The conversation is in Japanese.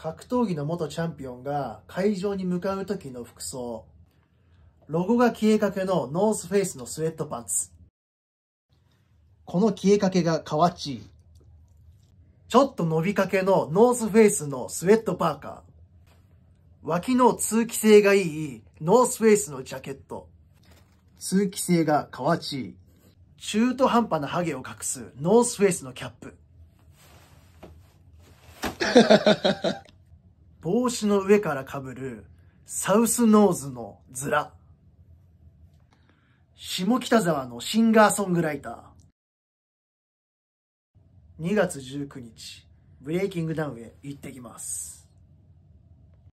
格闘技の元チャンピオンが会場に向かう時の服装。ロゴが消えかけのノースフェイスのスウェットパンツ。この消えかけが変わっちょっと伸びかけのノースフェイスのスウェットパーカー。脇の通気性がいいノースフェイスのジャケット。通気性がカワチ中途半端なハゲを隠すノースフェイスのキャップ。帽子の上からかぶるサウスノーズのズラ。下北沢のシンガーソングライター。2月19日、ブレイキングダウンへ行ってきます。